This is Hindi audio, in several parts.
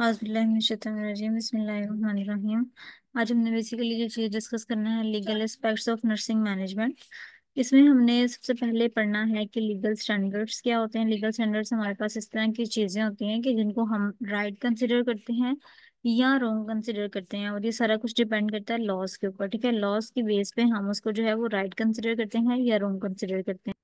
बसमीम आज हमने बेसिकली ये चीज़ डिस्कस करना है legal aspects of nursing management इसमें हमने सबसे पहले पढ़ना है कि लीगल स्टैंडर्ड्स क्या होते हैं लीगल स्टैंडर्ड्स हमारे पास इस तरह की चीज़ें होती हैं कि जिनको हम राइट right कंसिडर करते हैं या रॉन्ग कंसिडर करते हैं और ये सारा कुछ डिपेंड करता है लॉस के ऊपर ठीक है लॉस की बेस पे हम उसको जो है वो राइट right कंसिडर करते हैं या रॉन्ग कंसिडर करते हैं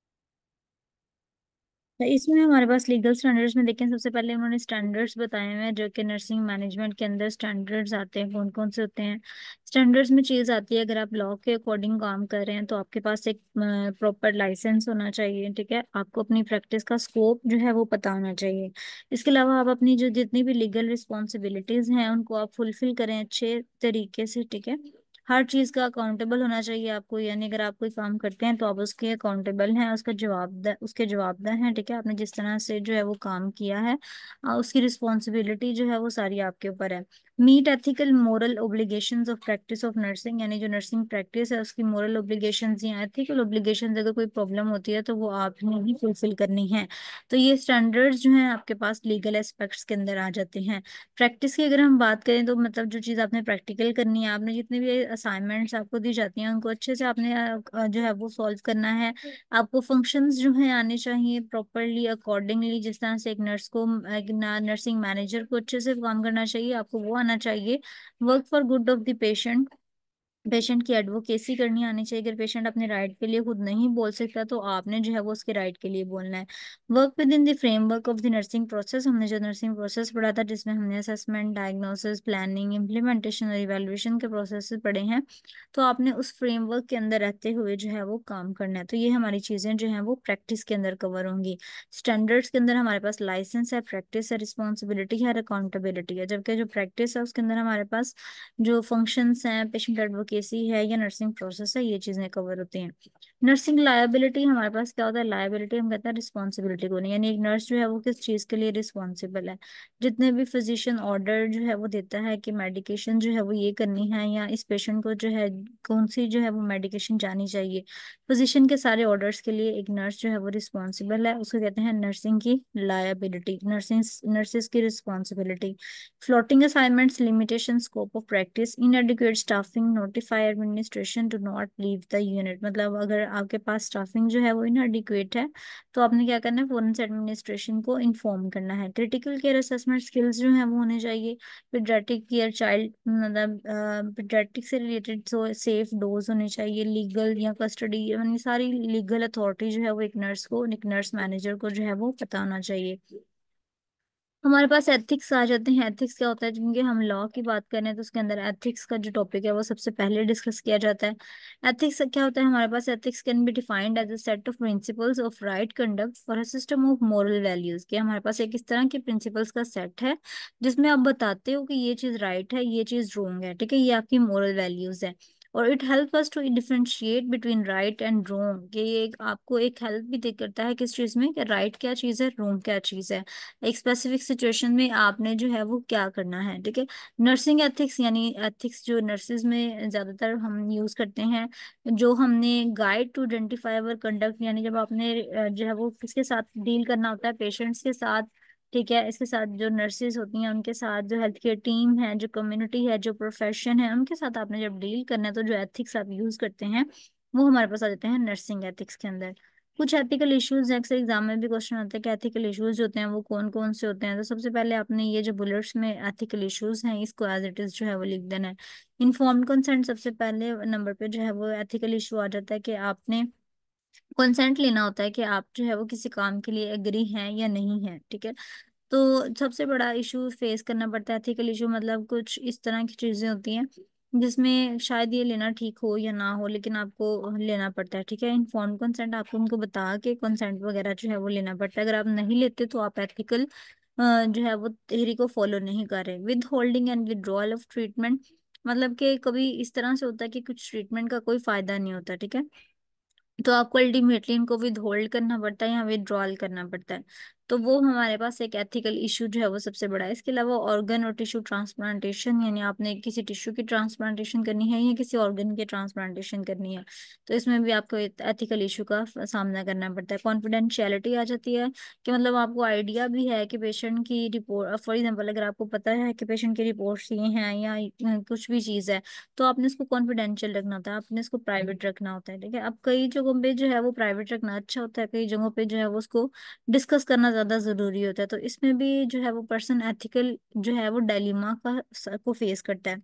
तो इसमें हमारे पास लीगल स्टैंडर्ड्स में देखें सबसे पहले उन्होंने स्टैंडर्ड्स बताए हुए हैं जो कि नर्सिंग मैनेजमेंट के अंदर स्टैंडर्ड्स आते हैं कौन कौन से होते हैं स्टैंडर्ड्स में चीज़ आती है अगर आप लॉ के अकॉर्डिंग काम कर रहे हैं तो आपके पास एक प्रॉपर लाइसेंस होना चाहिए ठीक है आपको अपनी प्रैक्टिस का स्कोप जो है वो पता होना चाहिए इसके अलावा आप अपनी जो जितनी भी लीगल रिस्पॉन्सिबिलिटीज़ हैं उनको आप फुलफिल करें अच्छे तरीके से ठीक है हर चीज का अकाउंटेबल होना चाहिए आपको यानी अगर आप कोई काम करते हैं तो आप उसके अकाउंटेबल हैं उसका जवाब उसके जवाबदार हैं ठीक है आपने जिस तरह से जो है वो काम किया है उसकी रिस्पॉन्सिबिलिटी जो है वो सारी आपके ऊपर है meet ethical moral obligation of practice of nursing यानी जो नर्सिंग प्रैक्टिस है उसकी मॉरल ऑब्लिगेशन या एथिकल ऑब्लिगेशन अगर कोई प्रॉब्लम होती है तो वो आपने ही फुलफिल करनी है तो ये स्टैंडर्ड्स जो हैं आपके पास लीगल एस्पेक्ट्स के अंदर आ जाते हैं प्रैक्टिस की अगर हम बात करें तो मतलब जो चीज़ आपने प्रैक्टिकल करनी है आपने जितने भी असाइनमेंट्स आपको दी जाती हैं उनको अच्छे से आपने जो है वो सॉल्व करना है आपको फंक्शन जो है आने चाहिए प्रॉपरली अकॉर्डिंगली जिस तरह से एक नर्स को एक नर्सिंग मैनेजर को अच्छे से काम करना चाहिए आपको वो आना चाहिए work for good of the patient patient की एडवोकेसी करनी आनी चाहिए अगर पेशेंट अपने राइट के लिए खुद नहीं बोल सकता तो आपने जो है वो उसके राइट के लिए बोलना है work within the framework of the nursing process हमने जो नर्सिंग प्रोसेस पढ़ा था जिसमें हमने असेसमेंट डायग्नोसिस प्लानिंग इम्प्लीमेंटेशन और इवेलुएशन के प्रोसेस पढ़े हैं तो आपने उस फ्रेमवर्क के अंदर रहते हुए जो है वो काम करना है तो ये हमारी चीज़ें जो है वो प्रैक्टिस के अंदर कवर होंगी स्टैंडर्ड्स के अंदर हमारे पास लाइसेंस है प्रैक्टिस है रिस्पॉन्सिबिलिटी है अकाउंटेबिलिटी है जबकि जो प्रैक्टिस है उसके अंदर हमारे पास जो फंक्शन है पेशेंट एडवोकेट एडवोकेसी है या नर्सिंग प्रोसेस है ये चीज़ें कवर होती हैं नर्सिंग लायबिलिटी हमारे पास क्या होता है लायबिलिटी हम कहते हैं रिस्पॉन्सिबिलिटी को नहीं यानी एक नर्स जो है वो किस चीज़ के लिए रिस्पॉन्सिबल है जितने भी फिजिशियन ऑर्डर जो है वो देता है कि मेडिकेशन जो है वो ये करनी है या इस पेशेंट को जो है कौन सी जो है वो मेडिकेशन जानी चाहिए फिजिशियन के सारे ऑर्डर्स के लिए एक नर्स जो है वो रिस्पॉन्सिबल है उसको कहते हैं नर्सिंग की लायबिलिटी नर्सिंग नर्सेज की responsibility floating assignments limitation scope of practice inadequate staffing notify administration to not leave the unit मतलब अगर आपके पास स्टाफिंग जो है वो इनएडिक्वेट है तो आपने क्या करना है फॉरन एडमिनिस्ट्रेशन को इन्फॉर्म करना है क्रिटिकल केयर असेसमेंट स्किल्स जो है वो होने चाहिए पीड्रेटिक केयर चाइल्ड मतलब पीड्रेटिक से रिलेटेड सो सेफ डोज होने चाहिए लीगल या कस्टडी यानी सारी लीगल अथॉरिटी जो है वो एक नर्स को एक नर्स मैनेजर को जो है वो पता होना चाहिए हमारे पास एथिक्स आ जाते हैं एथिक्स क्या होता है क्योंकि हम लॉ की बात करें तो उसके अंदर एथिक्स का जो टॉपिक है वो सबसे पहले डिस्कस किया जाता है एथिक्स क्या होता है हमारे पास ethics can be defined as a set of principles of right conduct a system of moral values के हमारे पास एक इस तरह के प्रिंसिपल्स का सेट है जिसमें आप बताते हो कि ये चीज राइट right है ये चीज रोंग है ठीक है ये आपकी मॉरल वैल्यूज है और it help us to differentiate between right and wrong ये एक आपको एक हेल्प भी दे करता है किस चीज़ में कि राइट क्या चीज़ है रोंग क्या चीज़ है एक स्पेसिफिक सिचुएशन में आपने जो है वो क्या करना है ठीक है नर्सिंग एथिक्स यानी एथिक्स जो नर्सिस में ज़्यादातर हम यूज़ करते हैं जो हमने guide to identify our conduct यानी जब आपने जो है वो किसके साथ डील करना होता है पेशेंट्स के साथ ठीक है इसके साथ जो नर्सेज होती हैं उनके साथ जो हेल्थ केयर टीम है जो कम्युनिटी है जो प्रोफेशन है उनके साथ आपने जब डील करना है तो जो एथिक्स आप यूज करते हैं वो हमारे पास आ जाते हैं नर्सिंग एथिक्स के अंदर कुछ एथिकल इश्यूज हैं अक्सर एग्जाम में भी क्वेश्चन आते हैं कि एथिकल इश्यूज होते हैं वो कौन कौन से होते हैं तो सबसे पहले आपने ये जो बुलेट्स में एथिकल इश्यूज हैं इसको एज इट इज जो है वो लिख देना है इन्फॉर्म्ड कंसेंट सबसे पहले नंबर पे जो है वो एथिकल इशू आ जाता है कि आपने कंसेंट लेना होता है कि आप जो है वो किसी काम के लिए एग्री हैं या नहीं है ठीक है तो सबसे बड़ा इशू फेस करना पड़ता है एथिकल इशू मतलब कुछ इस तरह की चीज़ें होती हैं जिसमें शायद ये लेना ठीक हो या ना हो लेकिन आपको लेना पड़ता है ठीक है इन्फॉर्म कंसेंट आपको उनको बता के कंसेंट वगैरह जो है वो लेना पड़ता है अगर आप नहीं लेते तो आप एथिकल जो है वो थेरी को फॉलो नहीं कर रहे withholding and withdrawal of treatment मतलब कि कभी इस तरह से होता है कि कुछ ट्रीटमेंट का कोई फायदा नहीं होता ठीक है तो आपको अल्टीमेटली इनको विद होल्ड करना पड़ता है या विदड्रॉल करना पड़ता है तो वो हमारे पास एक एथिकल इशू जो है वो सबसे बड़ा है इसके अलावा ऑर्गन और टिश्यू ट्रांसप्लांटेशन यानी आपने किसी टिश्यू की ट्रांसप्लांटेशन करनी है या किसी ऑर्गन की ट्रांसप्लांटेशन करनी है तो इसमें भी आपको एथिकल इशू का सामना करना पड़ता है कॉन्फिडेंशियलिटी आ जाती है कि मतलब आपको आइडिया भी है कि पेशेंट की रिपोर्ट फॉर एग्जाम्पल अगर आपको पता है कि पेशेंट की रिपोर्ट ये हैं या कुछ भी चीज़ है तो आपने इसको कॉन्फिडेंशियल रखना होता है आपने इसको प्राइवेट हम्म। रखना होता है ठीक है अब कई जगहों पर जो है वो प्राइवेट रखना अच्छा होता है कई जगहों पर जो है वो उसको डिस्कस करना ज़्यादा ज़रूरी होता है तो इसमें भी जो है वो पर्सन एथिकल जो है वो डेलीमा का को फेस करता है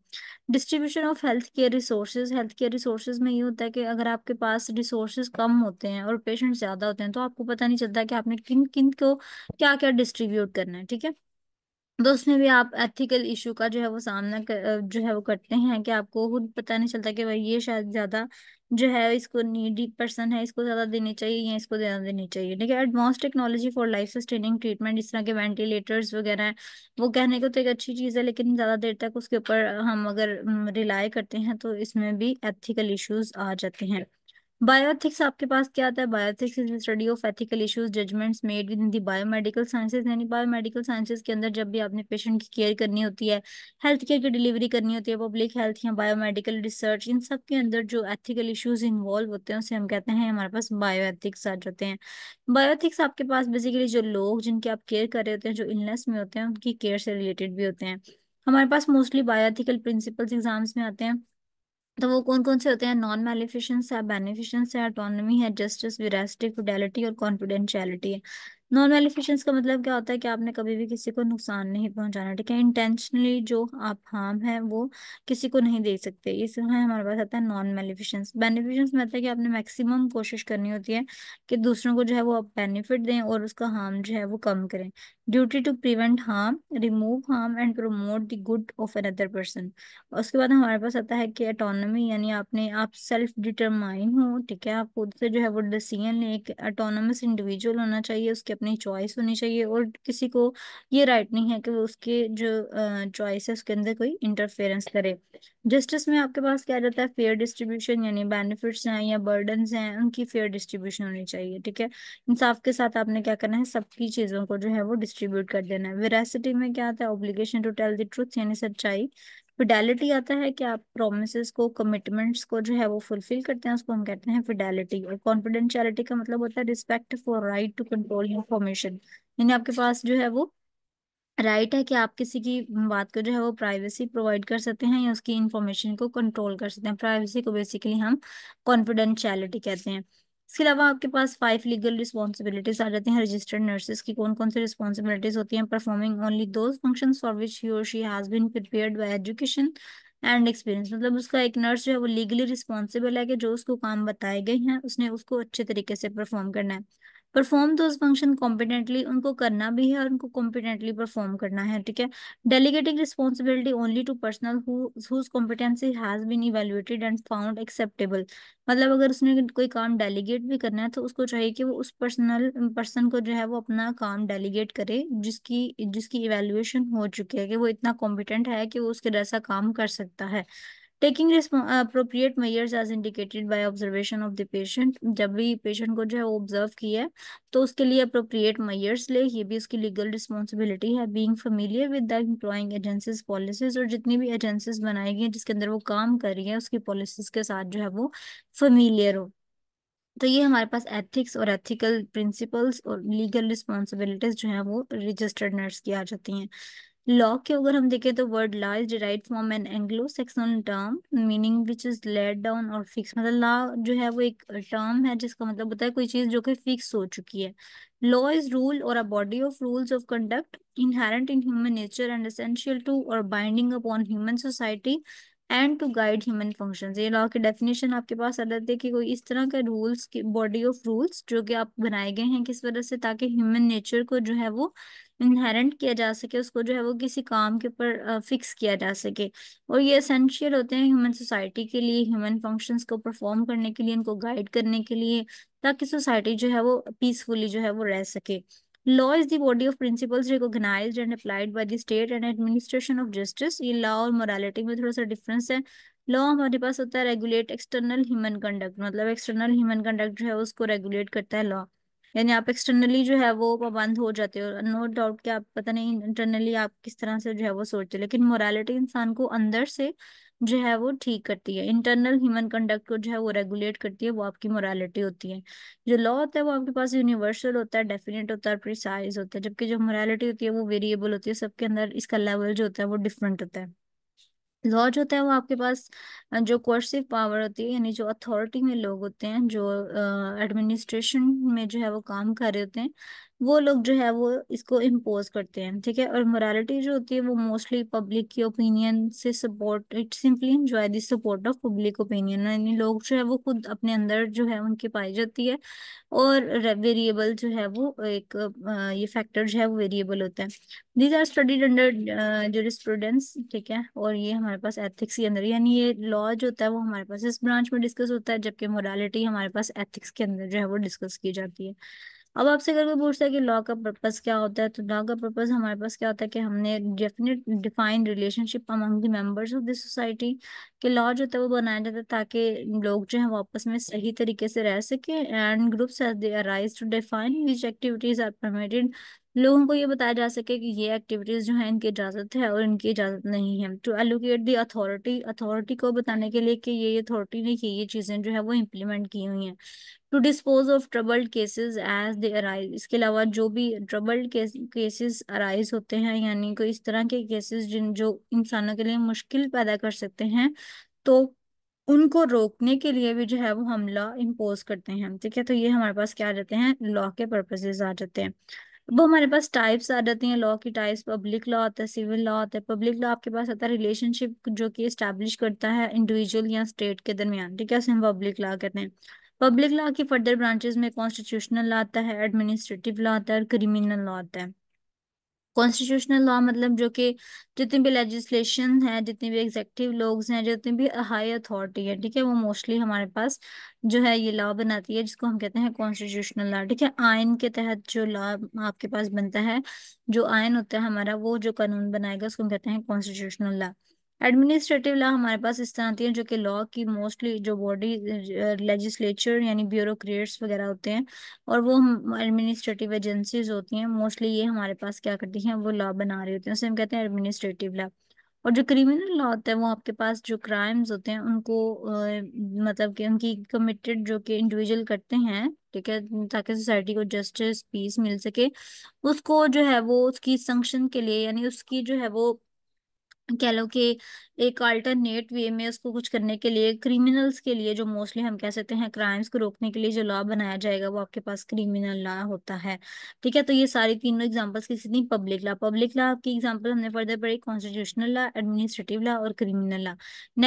distribution of health care resources health care resources में ये होता है कि अगर आपके पास रिसोर्सेज कम होते हैं और पेशेंट ज़्यादा होते हैं तो आपको पता नहीं चलता कि आपने किन किन को क्या क्या डिस्ट्रीब्यूट करना है ठीक है तो उसमें भी आप एथिकल इशू का जो है वो सामना कर, जो है वो करते हैं कि आपको खुद पता नहीं चलता कि भाई ये शायद ज़्यादा जो है इसको नीडी पर्सन है इसको ज़्यादा देनी चाहिए या इसको ज़्यादा देनी चाहिए ठीक है advance technology for life sustaining treatment इस तरह के वेंटिलेटर्स वगैरह हैं वो कहने को तो एक अच्छी चीज़ है लेकिन ज़्यादा देर तक उसके ऊपर हम अगर रिलाई हम्म, करते हैं तो इसमें भी एथिकल इशूज़ आ जाते हैं बायोथिक्स आपके पास क्या आता है bioethics is study of ethical issues judgments made in the biomedical sciences यानी बायोमेडिकल साइंसेज के अंदर जब भी आपने पेशेंट की केयर करनी होती है हेल्थ केयर की डिलीवरी करनी होती है पब्लिक हेल्थ या बायोमेडिकल रिसर्च इन सब के अंदर जो एथिकल इश्यूज इन्वॉल्व होते हैं उसे हम कहते हैं हमारे पास बायोएथिक्स आ जाते हैं बायोथिक्स आपके पास बेसिकली जो लोग जिनके आप केयर कर रहे होते हैं जो इलनेस में होते हैं उनकी केयर से रिलेटेड भी होते हैं हमारे पास मोस्टली बायोथिकल प्रिंसिपल्स एग्जाम्स में आते हैं तो वो कौन कौन से होते हैं नॉन मेलिफिशंस है बेनिफिशंस है अटोनमी है जस्टिस विरासिटी फिडेलिटी और कॉन्फिडेंशियलिटी है नॉन मेलिफिशेंस का मतलब क्या होता है कि आपने कभी भी किसी को नुकसान नहीं पहुंचाना ठीक है इंटेंशनली जो आप हार्म है वो किसी को नहीं दे सकते इसमें हमारे पास आता है नॉन मेलिफिशेंस बेनिफिशेंस मतलब कि आपने मैक्सिमम कोशिश करनी होती है कि दूसरों को जो है वो आप बेनिफिट दें और उसका हार्म जो है वो कम करें duty to prevent harm remove harm and promote the good of another person उसके बाद हमारे पास आता है कि अटोनमी यानी आपने आप सेल्फ डिटरमाइन हो ठीक है आप खुद से जो है वो डिसीजन लें एक अटोनमस इंडिविजुअल होना चाहिए उसके अपनी चॉइस होनी चाहिए और किसी को ये राइट नहीं है कि वो उसके जो चॉइस है उसके अंदर कोई इंटरफेरेंस करे जस्टिस में आपके पास क्या जाता है फेयर डिस्ट्रीब्यूशन यानी बेनिफिट्स हैं या बर्डन हैं उनकी फेयर डिस्ट्रीब्यूशन होनी चाहिए ठीक है इंसाफ के साथ आपने क्या करना है सबकी चीजों को जो है वो डिस्ट्रीब्यूट कर देना है वेरासिटी में क्या आता है obligation to tell the truth यानी सच्चाई फिडेलिटी आता है कि आप प्रोमिस को कमिटमेंट्स को जो है वो फुलफिल करते हैं उसको हम कहते हैं फिडेलिटी और कॉन्फिडेंशियलिटी का मतलब होता है respect for right to control information यानी आपके पास जो है वो राइट right है कि आप किसी की बात को जो है वो प्राइवेसी प्रोवाइड कर सकते हैं या उसकी इंफॉर्मेशन को कंट्रोल कर सकते हैं प्राइवेसी को बेसिकली हम कॉन्फिडेंशियलिटी कहते हैं इसके अलावा आपके पास फाइव लीगल रिस्पॉन्सिबिलिटीज आ जाती हैं रजिस्टर्ड नर्सेज की कौन कौन सी रिस्पॉन्सिबिलिटीज होती हैं performing only those functions for which she has been prepared by education and experience मतलब उसका एक नर्स जो है वो लीगली रिस्पॉन्सिबल है कि जो उसको काम बताए गए हैं उसने उसको अच्छे तरीके से परफॉर्म करना है परफॉर्म दो फंक्शन कॉम्पिटेंटली उनको करना भी है और उनको कॉम्पिटेंटली परफॉर्म करना है ठीक है delegating responsibility only to personal competency has been evaluated and found acceptable मतलब अगर उसने कोई काम डेलीगेट भी करना है तो उसको चाहिए कि वो उस पर्सनल पर्सन को जो है वो अपना काम डेलीगेट करे जिसकी जिसकी इवेल्युएशन हो चुकी है कि वो इतना कॉम्पिटेंट है कि वो उसके जैसा काम कर सकता है taking appropriate measures as indicated by observation of the patient जब भी पेशेंट को जो है वो ऑब्जर्व किया है तो उसके लिए अप्रोप्रिएट मेयर्स ले ये भी उसकी लीगल रिस्पॉन्सिबिलिटी है being familiar with the employing agencies policies और जितनी भी एजेंसीज बनाई गई हैं जिसके अंदर वो काम कर रही है उसकी पॉलिसीज के साथ जो है वो फेमिलियर हो तो ये हमारे पास एथिक्स और एथिकल प्रिंसिपल्स और लीगल रिस्पॉन्सिबिलिटीज जो है वो रजिस्टर्ड नर्स की आ जाती हैं लॉ के अगर हम देखें तो word law is derive from an Anglo Saxon term meaning which is let down और फिक्स मतलब लॉ जो है वो एक टर्म है जिसका मतलब होता है कोई चीज जो कि फिक्स हो चुकी है लॉ इज रूल और a body of rules of conduct inherent in human nature and essential to और binding upon human society and to guide human function ये लॉ की डेफिनेशन आपके पास आ अलग है कि कोई इस तरह के रूल्स बॉडी ऑफ रूल्स जो कि आप बनाए गए हैं किस वजह से ताकि ह्यूमन नेचर को जो है वो इनहेरेंट किया जा सके उसको जो है वो किसी काम के ऊपर फिक्स किया जा सके और ये असेंशियल होते हैं ह्यूमन सोसाइटी के लिए ह्यूमन फंक्शन को परफॉर्म करने के लिए उनको गाइड करने के लिए ताकि सोसाइटी जो है वो पीसफुली जो है वो रह सके law is body of principles recognize and applied by administration of justice ये लॉ और मोरालिटी में थोड़ा सा डिफरेंस है लॉ हमारे पास होता है रेगुलेट एक्सटर्नल ह्यूमन कंडक्ट मतलब एक्सटर्नल ह्यूमन कंडक्ट जो है उसको रेगुलेट करता है लॉ यानी आप एक्सटर्नली जो है वो पाबंद हो जाते हो नो डाउट कि आप पता नहीं इंटरनली आप किस तरह से जो है वो सोचते हो लेकिन मोरालिटी इंसान को अंदर से जो है वो ठीक करती है इंटरनल ह्यूमन कंडक्ट को जो है वो रेगुलेट करती है वो आपकी मोरालिटी होती है जो लॉ होता है वो आपके पास यूनिवर्सल होता है डेफिनेट होता है प्रिसाइज होता है जबकि जो मोरालिटी होती है वो वेरिएबल होती है सबके अंदर इसका लेवल जो होता है वो डिफरेंट होता है लॉ जो होता है वो आपके पास जो कोर्सिव पावर होती है यानी जो अथॉरिटी में लोग होते हैं जो एडमिनिस्ट्रेशन में जो है वो काम कर रहे होते हैं वो लोग जो है वो इसको इम्पोज करते हैं ठीक है और मोरालिटी जो होती है वो मोस्टली पब्लिक की ओपिनियन से support it simply enjoy the support of public opinion यानी लोग जो है वो खुद अपने अंदर जो है उनकी पाई जाती है और वेरिएबल जो है वो एक ये फैक्टर जो है वो वेरिएबल होता है these are studied under students ठीक है और ये हमारे पास एथिक्स के अंदर यानी ये लॉ जो होता है वो हमारे पास इस ब्रांच में डिस्कस होता है जबकि मोरालिटी हमारे पास एथिक्स के अंदर जो है वो डिस्कस की जाती है अब आपसे अगर कोई पूछता है कि लॉ का पर्पस क्या होता है तो लॉ का पर्पस हमारे पास क्या होता है कि हमने definite defined relationship among the members of the society के लॉ जो होता है वो बनाया जाता है ताकि लोग जो है वो आपस में सही तरीके से रह सके and groups has they to define which activities are permitted लोगों को ये बताया जा सके कि ये एक्टिविटीज जो है इनकी इजाजत है और इनकी इजाजत नहीं है to allocate the authority authority को बताने के लिए कि ये अथॉरिटी ने ये चीजें जो है वो इम्प्लीमेंट की हुई हैं to dispose of troubled cases as they arise इसके अलावा जो भी ट्रबल्ड केसेस अराइज होते हैं यानी कोई इस तरह के केसेस जिन जो इंसानों के लिए मुश्किल पैदा कर सकते हैं तो उनको रोकने के लिए भी जो है वो हम लॉ इम्पोज करते हैं ठीक है तो ये हमारे पास क्या आ जाते हैं लॉ के पर्पजेज आ जाते हैं वो हमारे पास टाइप्स आ जाती हैं लॉ की टाइप्स पब्लिक लॉ आता है सिविल लॉ आता है पब्लिक लॉ आपके पास आता है रिलेशनशिप जो कि इस्टेब्लिश करता है इंडिविजुअल या स्टेट के दरमियान ठीक है उसे हम पब्लिक लॉ कहते हैं पब्लिक लॉ की फर्दर ब्रांचेस में कॉन्स्टिट्यूशनल लॉ आता है एडमिनिस्ट्रेटिव लॉ आता है और क्रिमिनल लॉ आता है कॉन्स्टिट्यूशनल लॉ मतलब जो कि जितने भी लेजिस्लेशन है जितने भी एग्जेक्टिव लोग हैं जितने भी हाई अथॉरिटी है ठीक है वो मोस्टली हमारे पास जो है ये लॉ बनाती है जिसको हम कहते हैं कॉन्स्टिट्यूशनल लॉ ठीक है आयन के तहत जो लॉ आपके पास बनता है जो आयन होता है हमारा वो जो कानून बनाएगा उसको हम कहते हैं कॉन्स्टिट्यूशनल लॉ एडमिनिस्ट्रेटिव लॉ हमारे पास इस तरह आती है जो कि लॉ की मोस्टली जो बॉडी लेजिस्लेचर uh, यानी ब्यूरोक्रेट्स वगैरह होते हैं और वो हम एडमिनिस्ट्रेटिव एजेंसीज होती हैं मोस्टली ये हमारे पास क्या करती हैं वो लॉ बना रही होती हैं उसे हम कहते हैं एडमिनिस्ट्रेटिव लॉ और जो क्रिमिनल लॉ होता है वो आपके पास जो क्राइम्स होते हैं उनको आ, uh, मतलब कि उनकी कमिटेड जो कि इंडिविजुअल करते हैं ठीक है ताकि सोसाइटी को जस्टिस पीस मिल सके उसको जो है वो उसकी संक्शन के लिए यानी उसकी जो है वो कह लो कि एक अल्टरनेट वे में उसको कुछ करने के लिए क्रिमिनल्स के लिए जो मोस्टली हम कह सकते हैं क्राइम्स को रोकने के लिए जो लॉ बनाया जाएगा वो आपके पास क्रिमिनल लॉ होता है ठीक है तो ये सारी तीनों एग्जांपल्स किसी थी पब्लिक लॉ पब्लिक लॉ की एग्जांपल हमने पढ़ते पढ़े कॉन्स्टिट्यूशनल लॉ एडमिनिस्ट्रेटिव लॉ और क्रिमिनल लॉ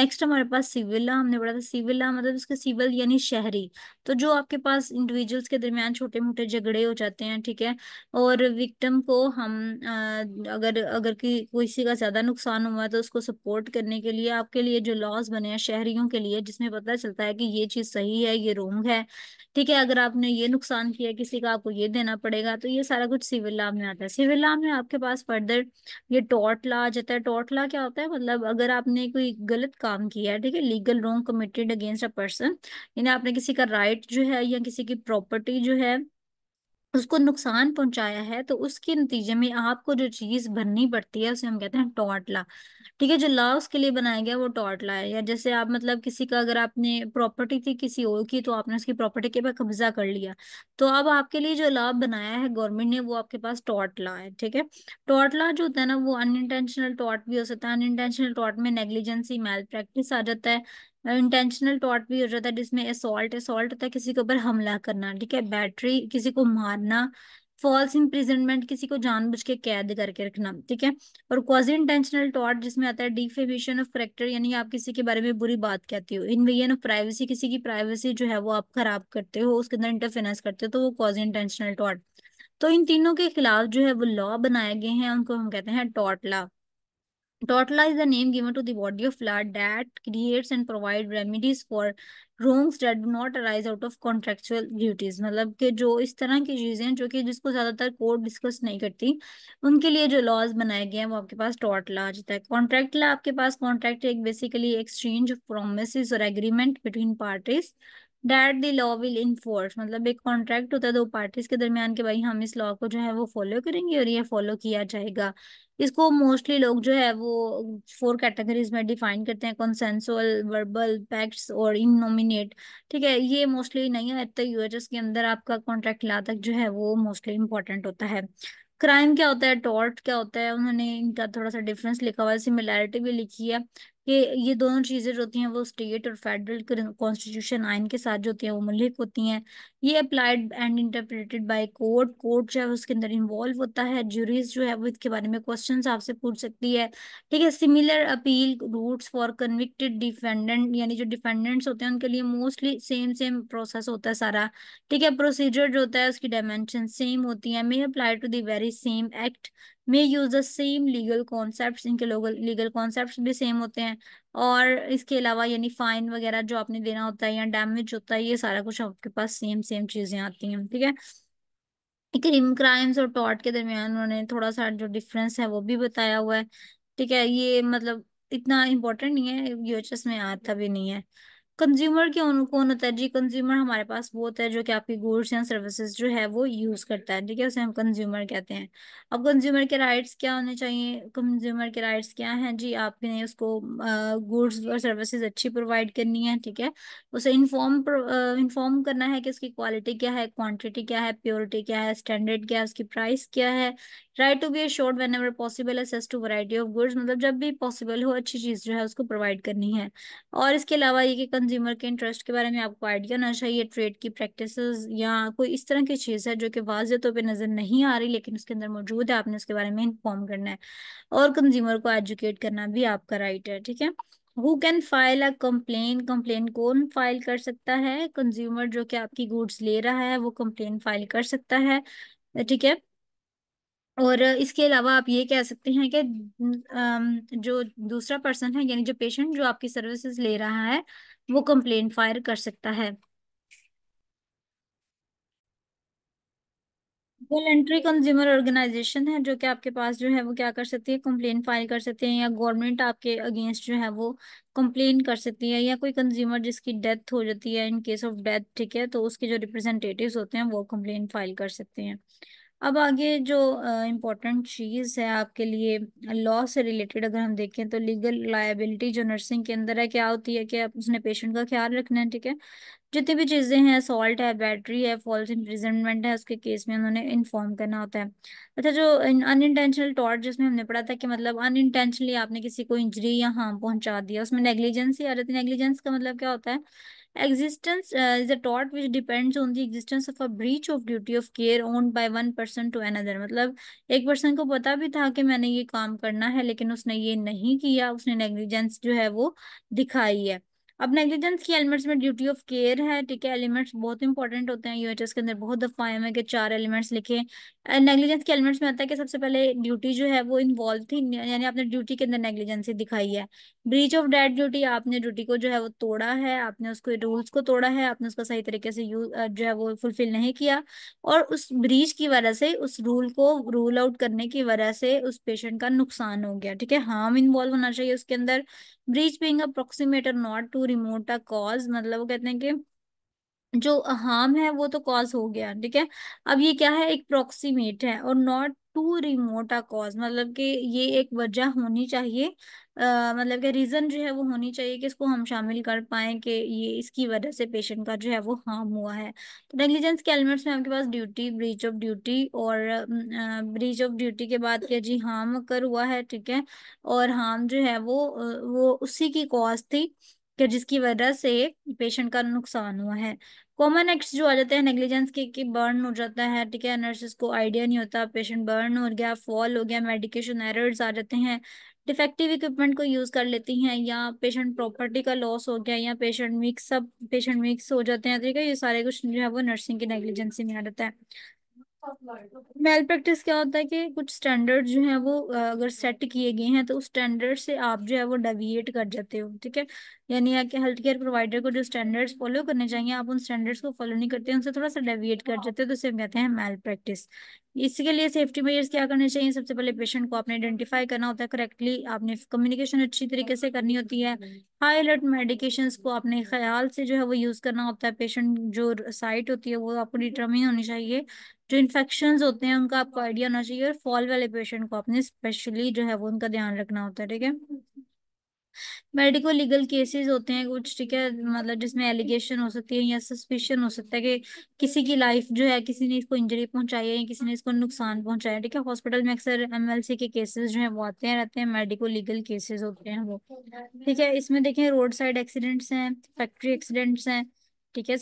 नेक्स्ट हमारे पास सिविल लॉ हमने पढ़ा था सिविल लॉ मतलब उसके सिविल यानी शहरी तो जो आपके पास इंडिविजुअल्स के दरमियान छोटे मोटे झगड़े हो जाते हैं ठीक है और विक्टम को हम अगर अगर किसी का ज्यादा नुकसान नुकसान हुआ है तो उसको सपोर्ट करने के लिए आपके लिए जो लॉज बने हैं शहरियों के लिए जिसमें पता चलता है कि ये चीज सही है ये रोंग है ठीक है अगर आपने ये नुकसान किया किसी का आपको ये देना पड़ेगा तो ये सारा कुछ सिविल लॉ में आता है सिविल लॉ में आपके पास फर्दर ये टॉट लॉ आ जाता है टॉट लॉ क्या होता है मतलब अगर आपने कोई गलत काम किया है ठीक है legal wrong committed against a person यानी आपने किसी का राइट right जो है या किसी की प्रॉपर्टी जो है उसको नुकसान पहुंचाया है तो उसके नतीजे में आपको जो चीज बननी पड़ती है उसे हम कहते हैं टॉटला ठीक है जो ला उसके लिए बनाया गया वो टॉटला है या जैसे आप मतलब किसी का अगर आपने प्रॉपर्टी थी किसी और की तो आपने उसकी प्रॉपर्टी के पर कब्जा कर लिया तो अब आपके लिए जो ला बनाया है गवर्नमेंट ने वो आपके पास टॉटला है ठीक है टोटला जो होता है ना वो अनइंटेंशनल टॉट भी हो सकता है अनइंटेंशनल टॉट में नेग्लिजेंसी मेल प्रैक्टिस आ जाता है इंटेंशनल टॉट भी हो जाता है जिसमें असोल्ट असोल्ट होता है किसी के ऊपर हमला करना ठीक है बैटरी किसी को मारना फॉल्स इम्प्रिजनमेंट किसी को जानबूझ के कैद करके रखना ठीक है और क्वाजी इंटेंशनल टॉट जिसमें आता है डिफेमेशन ऑफ करेक्टर यानी आप किसी के बारे में बुरी बात कहते हो इन्वेजन ऑफ प्राइवेसी किसी की प्राइवेसी जो है वो आप खराब करते हो उसके अंदर इंटरफेरेंस करते हो तो वो क्वाजी इंटेंशनल टॉट तो इन तीनों के खिलाफ जो है वो लॉ बनाए गए हैं उनको हम कहते हैं टॉट law Dotla is the name given to the body of blood that creates and provides remedies for wrongs that do not arise out of contractual duties मतलब कि जो इस तरह की चीजें जो कि जिसको ज्यादातर कोर्ट डिस्कस नहीं करती उनके लिए जो लॉज बनाए गए हैं वो आपके पास टॉट आ जाता है कॉन्ट्रैक्ट लॉ आपके पास कॉन्ट्रैक्ट एक बेसिकली एक्सचेंज ऑफ प्रोमिस और agreement between parties that the law will enforce मतलब एक कॉन्ट्रैक्ट होता है दो पार्टीज के दरमियान के भाई हम इस लॉ को जो है वो फॉलो करेंगे और ये फॉलो किया जाएगा इसको मोस्टली लोग जो है वो फोर कैटेगरीज में डिफाइन करते हैं कॉन्सेंसुअल वर्बल पैक्ट्स और इन इनोमिनेट ठीक है ये मोस्टली नहीं है तो यूएचएस के अंदर आपका कॉन्ट्रैक्ट ला तक जो है वो मोस्टली इंपॉर्टेंट होता है क्राइम क्या होता है टॉर्ट क्या होता है उन्होंने इनका थोड़ा सा डिफरेंस लिखा हुआ है सिमिलैरिटी भी लिखी है ये ये दोनों चीजें जो होती हैं वो स्टेट और फेडरल कॉन्स्टिट्यूशन आइन के साथ जो होती हैं वो मुलिक होती हैं ये applied and interpreted by court court जो है उसके अंदर इन्वॉल्व होता है जूरीज जो है वो इसके बारे में क्वेश्चन आपसे पूछ सकती है ठीक है similar appeal routes for convicted defendant यानी जो डिफेंडेंट्स होते हैं उनके लिए मोस्टली सेम सेम प्रोसेस होता है सारा ठीक है प्रोसीजर जो होता है उसकी डायमेंशन सेम होती है may apply to the very same act may use the same legal concept इनके लीगल कॉन्सेप्ट भी सेम होते हैं और इसके अलावा यानी फाइन वगैरह जो आपने देना होता है या डैमेज होता है ये सारा कुछ आपके पास सेम सेम चीजें आती हैं ठीक है क्रिम क्राइम्स और टॉट के दरमियान उन्होंने थोड़ा सा जो डिफरेंस है वो भी बताया हुआ है ठीक है ये मतलब इतना इम्पोर्टेंट नहीं है यूएचएस में आता भी नहीं है कंज्यूमर क्यों कौन होता है जी कंज्यूमर हमारे पास वो होता है जो कि आपकी गुड्स या सर्विसेज जो है वो यूज करता है ठीक है उसे हम कंज्यूमर कहते हैं अब कंज्यूमर के राइट्स क्या होने चाहिए कंज्यूमर के राइट्स क्या हैं जी आपने उसको गुड्स और सर्विसेज अच्छी प्रोवाइड करनी है ठीक है उसे इन्फॉर्म इन्फॉर्म करना है कि उसकी क्वालिटी क्या है क्वान्टिटी क्या है प्योरिटी क्या है स्टैंडर्ड क्या है उसकी प्राइस क्या है right to be assured whenever possible access to variety of goods मतलब जब भी पॉसिबल हो अच्छी चीज जो है उसको प्रोवाइड करनी है और इसके अलावा ये कि कंज्यूमर के इंटरेस्ट के बारे में आपको आइडिया होना चाहिए ट्रेड की प्रैक्टिसेस या कोई इस तरह की चीज़ है जो कि वाज तौर पर नज़र नहीं आ रही लेकिन उसके अंदर मौजूद है आपने उसके बारे में इन्फॉर्म करना है और कंज्यूमर को एजुकेट करना भी आपका राइट है ठीक है who can file a complaint complaint कौन फाइल कर सकता है कंज्यूमर जो कि आपकी गुड्स ले रहा है वो कंप्लेन फाइल कर सकता है ठीक है और इसके अलावा आप ये कह सकते हैं कि जो दूसरा पर्सन है यानी जो पेशेंट जो आपकी सर्विसेज ले रहा है वो कंप्लेन फायर कर सकता है वॉलेंट्री कंज्यूमर ऑर्गेनाइजेशन है जो कि आपके पास जो है वो क्या कर सकती है कंप्लेन फाइल कर सकते हैं या गवर्नमेंट आपके अगेंस्ट जो है वो कंप्लेन कर सकती है या कोई कंज्यूमर जिसकी डेथ हो जाती है इन केस ऑफ डेथ ठीक है तो उसके जो रिप्रेजेंटेटिव्स होते हैं वो कंप्लेन फाइल कर सकते हैं अब आगे जो इम्पोर्टेंट चीज़ है आपके लिए लॉ से रिलेटेड अगर हम देखें तो लीगल लायबिलिटी जो नर्सिंग के अंदर है क्या होती है कि उसने पेशेंट का ख्याल रखना है ठीक है जितनी भी चीज़ें हैं सॉल्ट है बैटरी है फॉल्स इम्प्रिजनमेंट है उसके केस में उन्होंने इन्फॉर्म करना होता है अच्छा जो अनइंटेंशनल टॉर्ट जिसमें हमने पढ़ा था कि मतलब अनइंटेंशनली आपने किसी को इंजरी या हार्म पहुंचा दिया उसमें नेग्लिजेंस ही आ जाती है नेग्लिजेंस का मतलब क्या होता है Existence uh, is a tort which depends on the existence of a breach of duty of care owned by one person to another matlab ek person ko pata bhi tha ki maine ye kaam karna hai lekin usne ye nahi kiya usne negligence jo hai wo दिखाई hai अब नेग्लिजेंस की एलिमेंट्स में ड्यूटी ऑफ केयर है ठीक है एलिमेंट्स बहुत इंपॉर्टेंट होते हैं यूएचएस के अंदर बहुत दफा आए हैं कि चार एलिमेंट्स लिखे नेग्लिजेंस के एलिमेंट्स में आता है कि सबसे पहले ड्यूटी जो है वो इन्वॉल्व थी यानी आपने ड्यूटी के अंदर नेग्लिजेंस दिखाई है ब्रीच ऑफ डेट ड्यूटी आपने ड्यूटी को जो है वो तोड़ा है आपने उसको रूल्स को तोड़ा है आपने उसका सही तरीके से यू जो है वो फुलफिल नहीं किया और उस ब्रीच की वजह से उस रूल को रूल आउट करने की वजह से उस पेशेंट का नुकसान हो गया ठीक है हार्म इन्वॉल्व होना चाहिए उसके अंदर breach being a proximate not too remote a cause मतलब वो कहते हैं कि जो हार्म है वो तो कॉज हो गया ठीक है अब ये क्या है एक प्रोक्सीमेट है और not too remote a cause मतलब कि ये एक वजह होनी चाहिए आ, मतलब कि रीजन जो है वो होनी चाहिए कि इसको हम शामिल कर पाए कि ये इसकी वजह से पेशेंट का जो है वो हार्म हुआ है तो नेग्लिजेंस के एलिमेंट्स में आपके पास ड्यूटी ब्रीच ऑफ ड्यूटी और ब्रीच ऑफ ड्यूटी के बाद क्या जी हार्म कर हुआ है ठीक है और हार्म जो है वो वो उसी की कॉज थी कि जिसकी वजह से पेशेंट का नुकसान हुआ है कॉमन एक्ट जो आ जाते हैं नेग्लिजेंस के कि बर्न हो जाता है ठीक है नर्सेस को आइडिया नहीं होता पेशेंट बर्न हो गया फॉल हो गया मेडिकेशन एरर्स आ जाते हैं डिफेक्टिव इक्विपमेंट को यूज़ कर लेती हैं या पेशेंट प्रॉपर्टी का लॉस हो गया या पेशेंट मिक्स सब पेशेंट मिक्स हो जाते हैं ठीक तो है ये सारे कुछ जो है वो नर्सिंग की नेग्लिजेंसी में आ जाता है मेल प्रैक्टिस क्या होता है कि कुछ स्टैंडर्ड जो है वो अगर सेट किए गए हैं तो उस स्टैंडर्ड से आप जो है वो डेविएट कर जाते हो ठीक है यानी आपके हेल्थ केयर प्रोवाइडर को जो स्टैंडर्ड्स फॉलो करने चाहिए आप उन स्टैंडर्ड्स को फॉलो नहीं करते उनसे थोड़ा सा डेविएट कर हाँ। जाते हो तो उसे हम कहते हैं मेल प्रैक्टिस इसके लिए सेफ्टी मेजर्स क्या करने चाहिए सबसे पहले पेशेंट को आपने आइडेंटिफाई करना होता है करेक्टली आपने कम्युनिकेशन अच्छी तरीके से करनी होती है हाई अलर्ट मेडिकेशन को आपने ख्याल से जो है वो यूज करना होता है पेशेंट जो साइट होती है वो आपको डिटर्मिन होनी चाहिए जो इन्फेक्शन होते हैं उनका आपको आइडिया होना चाहिए और फॉल वाले पेशेंट को आपने स्पेशली जो है वो उनका ध्यान रखना होता है ठीक है मेडिको लीगल केसेस होते हैं कुछ ठीक है मतलब जिसमें एलिगेशन हो सकती है या सस्पिशन हो सकता है कि किसी की लाइफ जो है किसी ने इसको इंजरी पहुंचाई है या किसी ने इसको नुकसान पहुंचाया है ठीक है हॉस्पिटल में अक्सर एमएलसी के केसेस जो है वो आते हैं रहते हैं मेडिको लीगल केसेस होते हैं वो ठीक है इसमें देखें रोड साइड एक्सीडेंट्स हैं फैक्ट्री एक्सीडेंट्स हैं ठीक है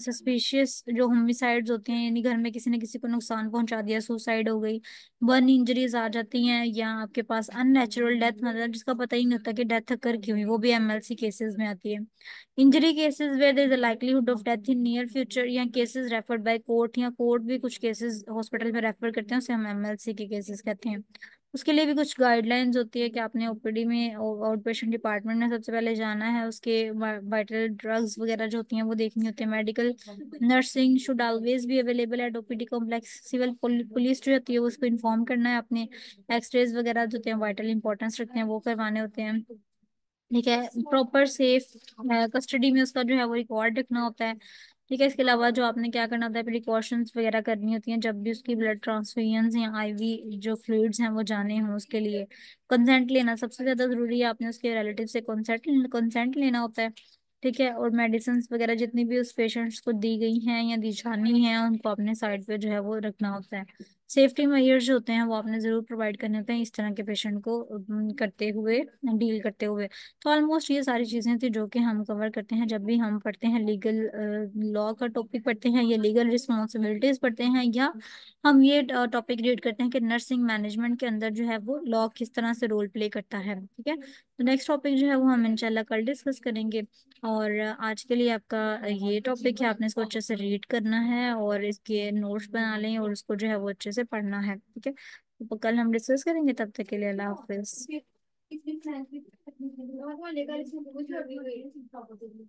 सस्पिशियस जो होमिसाइड होते हैं यानी घर में किसी ने किसी को नुकसान पहुंचा दिया सुसाइड हो गई बर्न इंजरीज आ जाती हैं या आपके पास अननेचुरल डेथ मतलब जिसका पता ही नहीं होता कि डेथ कर क्यों हुई वो भी एमएलसी केसेस में आती है injury cases where there is livelihood of death in near future या केसेज रेफर्ड बाई कोर्ट या कोर्ट भी कुछ केसेज हॉस्पिटल में रेफर करते हैं उसे हम एमएलसी के केसेस कहते हैं उसके लिए भी कुछ गाइडलाइंस होती है कि आपने ओपीडी में आउट पेशेंट डिपार्टमेंट में सबसे पहले जाना है उसके वाइटल ड्रग्स वगैरह जो होती हैं वो देखनी होती है medical nursing should always be available at OPD complex civil police जो होती है उसको इन्फॉर्म करना है अपने एक्सरेज वगैरह जो होते हैं वाइटल इंपॉर्टेंस रखते हैं वो करवाने होते हैं ठीक है प्रॉपर सेफ कस्टडी में उसका जो है वो रिकॉर्ड रखना होता है ठीक है इसके अलावा जो आपने क्या करना होता है प्रिकॉशंस वगैरह करनी होती हैं जब भी उसकी ब्लड ट्रांसफ्यूजन या आईवी जो फ्लूड्स हैं वो जाने हों उसके लिए कंसेंट लेना सबसे ज़्यादा ज़रूरी है आपने उसके रिलेटिव से कंसेंट कंसेंट लेना होता है ठीक है और मेडिसिन वगैरह जितनी भी उस पेशेंट्स को दी गई हैं या दी जानी हैं उनको अपने साइड पे जो है वो रखना होता है सेफ्टी मेयर्स होते हैं वो आपने ज़रूर प्रोवाइड करने होते हैं इस तरह के पेशेंट को करते हुए डील करते हुए तो ऑलमोस्ट ये सारी चीज़ें थी जो कि हम कवर करते हैं जब भी हम पढ़ते हैं लीगल लॉ का टॉपिक पढ़ते हैं या लीगल रिस्पॉन्सिबिलिटीज़ पढ़ते हैं या हम ये टॉपिक रीड करते हैं कि नर्सिंग मैनेजमेंट के अंदर जो है वो लॉ किस तरह से रोल प्ले करता है ठीक है तो नेक्स्ट टॉपिक जो है वो हम इंशाल्लाह कल डिस्कस करेंगे और आज के लिए आपका ये टॉपिक है आपने इसको अच्छे से रीड करना है और इसके नोट्स बना लें और उसको जो है वो अच्छे से पढ़ना है ठीक है तो कल हम डिस्कस करेंगे तब तक के लिए अल्लाह हाफिज़